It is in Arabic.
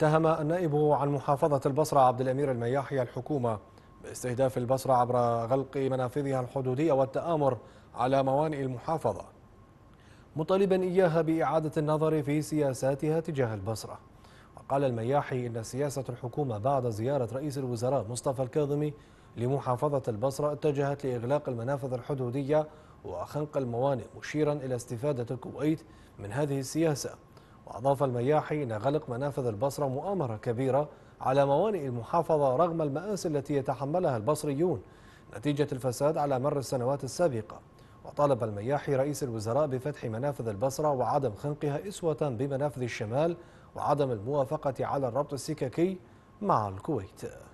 اتهم النائب عن محافظة البصرة عبد الأمير المياحي الحكومة باستهداف البصرة عبر غلق منافذها الحدودية والتآمر على موانئ المحافظة مطالبا إياها بإعادة النظر في سياساتها تجاه البصرة وقال المياحي إن سياسة الحكومة بعد زيارة رئيس الوزراء مصطفى الكاظمي لمحافظة البصرة اتجهت لإغلاق المنافذ الحدودية وخنق الموانئ مشيرا إلى استفادة الكويت من هذه السياسة أضاف المياحي أن غلق منافذ البصرة مؤامرة كبيرة على موانئ المحافظة رغم المآسي التي يتحملها البصريون نتيجة الفساد على مر السنوات السابقة وطالب المياحي رئيس الوزراء بفتح منافذ البصرة وعدم خنقها إسوة بمنافذ الشمال وعدم الموافقة على الربط السككي مع الكويت